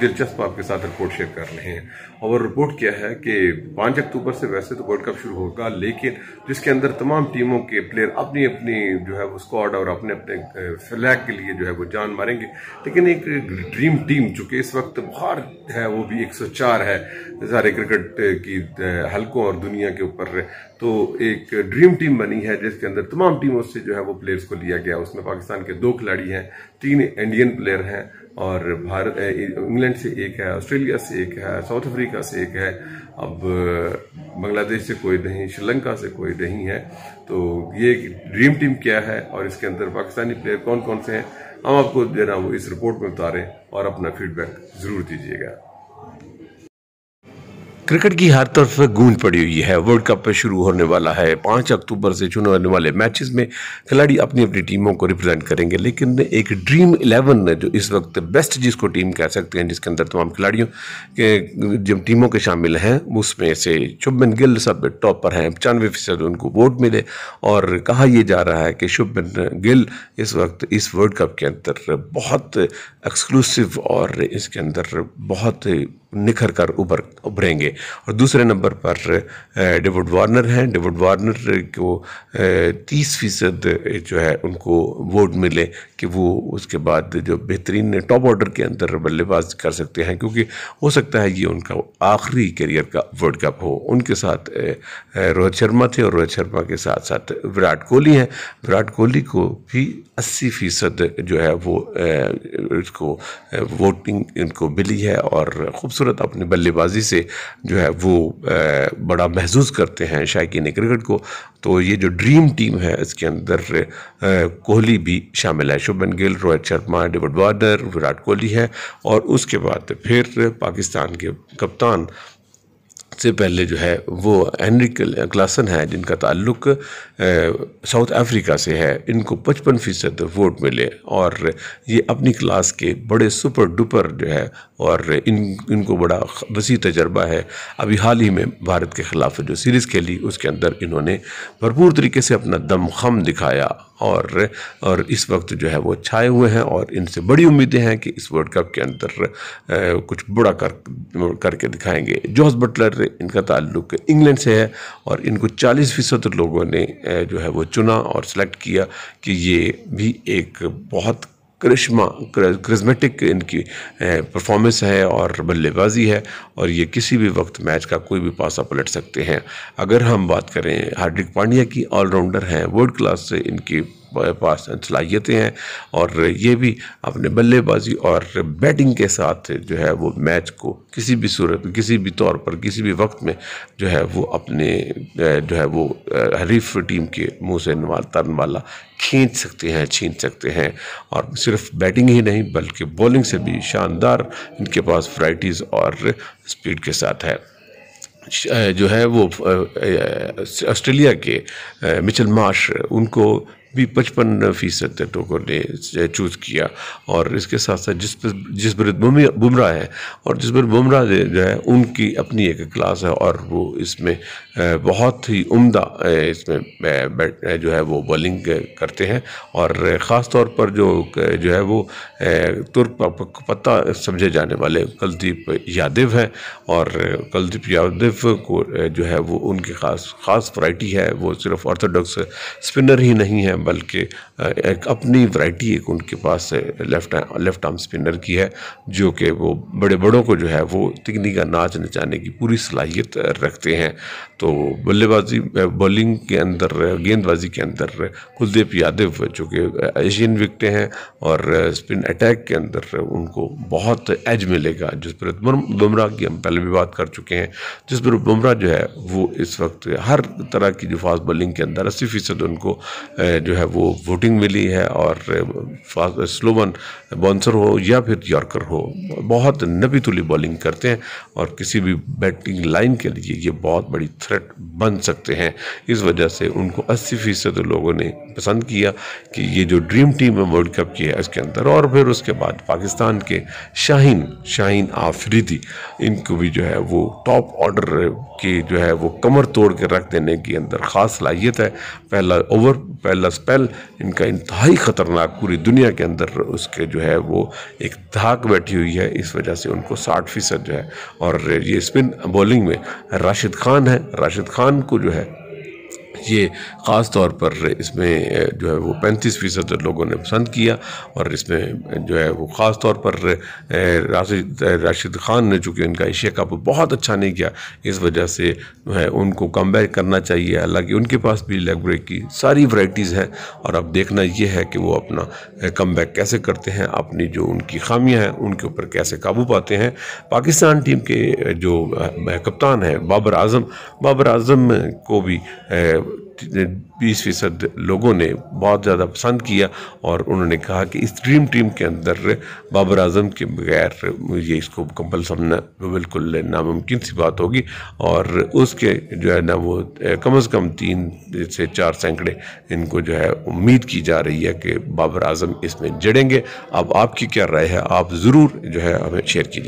दिलचस्प आपके साथ रिपोर्ट शेयर कर रहे हैं और रिपोर्ट क्या है कि 5 अक्टूबर से वैसे तो वर्ल्ड कप शुरू होगा लेकिन जिसके अंदर तमाम टीमों के प्लेयर अपनी अपनी जो है वो स्क्वाड और अपने अपने फ्लैग के लिए जो है वो जान मारेंगे लेकिन एक ड्रीम टीम जो कि इस वक्त बाहर है वो भी 104 है सारे क्रिकेट की हल्कों और दुनिया के ऊपर तो एक ड्रीम टीम बनी है जिसके अंदर तमाम टीमों से जो है वो प्लेयर्स को लिया गया उसमें पाकिस्तान के दो खिलाड़ी हैं तीन इंडियन प्लेयर हैं और भारत इंग्लैंड से एक है ऑस्ट्रेलिया से एक है साउथ अफ्रीका से एक है अब बांग्लादेश से कोई नहीं श्रीलंका से कोई नहीं है तो ये ड्रीम टीम क्या है और इसके अंदर पाकिस्तानी प्लेयर कौन कौन से हैं हम आपको दे रहा हूँ इस रिपोर्ट में उतारें और अपना फीडबैक ज़रूर दीजिएगा क्रिकेट की हर तरफ गूंज पड़ी हुई है वर्ल्ड कप शुरू होने वाला है पाँच अक्टूबर से शुरू होने वाले मैचेस में खिलाड़ी अपनी अपनी टीमों को रिप्रेजेंट करेंगे लेकिन एक ड्रीम इलेवन जो इस वक्त बेस्ट जिसको टीम कह सकते हैं जिसके अंदर तमाम खिलाड़ियों के जो टीमों के शामिल हैं उसमें से शुभमन गिल सब टॉप पर हैं पचानवे फीसद उनको वोट मिले और कहा यह जा रहा है कि शुभमन गिल इस वक्त इस वर्ल्ड कप के अंदर बहुत एक्सक्लूसिव और इसके अंदर बहुत निखर कर उभर उभरेंगे और दूसरे नंबर पर डेविड वार्नर हैं डेविड वार्नर को तीस फीसद जो है उनको वोट मिले कि वो उसके बाद जो बेहतरीन टॉप ऑर्डर के अंदर बल्लेबाज कर सकते हैं क्योंकि हो सकता है ये उनका आखिरी करियर का वर्ल्ड कप हो उनके साथ रोहित शर्मा थे और रोहित शर्मा के साथ साथ विराट कोहली हैं विराट कोहली को भी अस्सी फीसद जो है वो इसको वोटिंग इनको मिली है और ख़ूबसूरत अपनी बल्लेबाजी से जो है वो बड़ा महसूस करते हैं ने क्रिकेट को तो ये जो ड्रीम टीम है इसके अंदर कोहली भी शामिल है शुभन गिल रोहित शर्मा डेविड वार्नर विराट कोहली है और उसके बाद फिर पाकिस्तान के कप्तान से पहले जो है वो हेनरी क्लासन है जिनका ताल्लुक साउथ अफ्रीका से है इनको पचपन फ़ीसद वोट मिले और ये अपनी क्लास के बड़े सुपर डुपर जो है और इन इनको बड़ा वसी तजर्बा है अभी हाल ही में भारत के ख़िलाफ़ जो सीरीज़ खेली उसके अंदर इन्होंने भरपूर तरीके से अपना खम दिखाया और और इस वक्त जो है वो छाए हुए हैं और इनसे बड़ी उम्मीदें हैं कि इस वर्ल्ड कप के अंदर कुछ बड़ा कर करके दिखाएंगे जॉस बटलर इनका ताल्लुक इंग्लैंड से है और इनको 40 फीसद लोगों ने जो है वो चुना और सेलेक्ट किया कि ये भी एक बहुत करिश्मा क्रिज्मेटिक इनकी परफॉर्मेंस है और बल्लेबाजी है और ये किसी भी वक्त मैच का कोई भी पासा पलट सकते हैं अगर हम बात करें हार्दिक पांड्या की ऑलराउंडर हैं वर्ल्ड क्लास से इनकी पास सलाहियतें हैं और ये भी अपने बल्लेबाजी और बैटिंग के साथ जो है वो मैच को किसी भी सूरत किसी भी तौर पर किसी भी वक्त में जो है वो अपने जो है वो हरीफ टीम के मुंह से तरन वाला खींच सकते हैं छीन सकते हैं और सिर्फ बैटिंग ही नहीं बल्कि बॉलिंग से भी शानदार इनके पास वाइटीज़ और स्पीड के साथ है जो है वो ऑस्ट्रेलिया के मिचल मार्श उनको भी पचपन फीसद तक ने चूज किया और इसके साथ साथ जिस जिस बरत बुमराह है और जिस बरत बुमराह जो है उनकी अपनी एक क्लास है और वो इसमें बहुत ही उम्दा इसमें जो है वो बॉलिंग करते हैं और ख़ास तौर पर जो जो है वो तुर्क पत्ता समझे जाने वाले कलदीप यादव हैं और कलदीप यादव को जो है वो उनकी खास खास वाइटी है वो सिर्फ ऑर्थोडॉक्स स्पिनर ही नहीं है बल्कि एक अपनी वैरायटी एक उनके पास लेफ्ट लेफ्ट आर्म स्पिनर की है जो कि वो बड़े बड़ों को जो है वो तिकनी का नाच नचाने की पूरी सलाहियत रखते हैं तो बल्लेबाजी बॉलिंग के अंदर गेंदबाजी के अंदर कुलदीप यादव जो कि एशियन विकटें हैं और स्पिन अटैक के अंदर उनको बहुत एज मिलेगा जिस पर बुमराह की हम पहले भी बात कर चुके हैं जिस पर बुमराह जो है वो इस वक्त हर तरह की जो फास्ट बॉलिंग के अंदर अस्सी फ़ीसद उनको जो है वो वोटिंग मिली है और स्लोवन बॉन्सर हो या फिर यॉर्कर हो बहुत नबी तुली बॉलिंग करते हैं और किसी भी बैटिंग लाइन के लिए ये बहुत बड़ी थ्रेट बन सकते हैं इस वजह से उनको अस्सी फीसद लोगों ने पसंद किया कि ये जो ड्रीम टीम है वर्ल्ड कप की है इसके अंदर और फिर उसके बाद पाकिस्तान के शाहीन शाहीन आफरीदी इनको भी जो है वो टॉप ऑर्डर की जो है वो कमर तोड़ के रख देने के अंदर ख़ास लाइत है पहला ओवर पहला स्पेल इनका इंतहाई ख़तरनाक पूरी दुनिया के अंदर उसके जो है वो एक धाक बैठी हुई है इस वजह से उनको साठ फीसद जो है और ये स्पिन बॉलिंग में राशिद खान है राशिद खान को जो है ये ख़ास तौर पर इसमें जो है वो पैंतीस फ़ीसद लोगों ने पसंद किया और इसमें जो है वो ख़ास तौर पर राशिद राशिद खान ने चूँकि उनका एशिया कप बहुत अच्छा नहीं किया इस वजह से जो है उनको कम बैक करना चाहिए हालांकि उनके पास भी लेग ब्रेक की सारी वराइटीज़ हैं और अब देखना यह है कि वो अपना कम बैक कैसे करते हैं अपनी जो उनकी खामियाँ हैं उनके ऊपर कैसे काबू पाते हैं पाकिस्तान टीम के जो कप्तान है बाबर आजम बाबर आजम को भी बीस फीसद लोगों ने बहुत ज़्यादा पसंद किया और उन्होंने कहा कि इस ड्रीम टीम के अंदर बाबर आजम के बगैर ये इसको मुकम्मल समझना बिल्कुल नामुमकिन सी बात होगी और उसके जो है ना वो कम से कम तीन से चार सैकड़े इनको जो है उम्मीद की जा रही है कि बाबर आजम इसमें जड़ेंगे अब आपकी क्या राय है आप ज़रूर जो है हमें शेयर कीजिए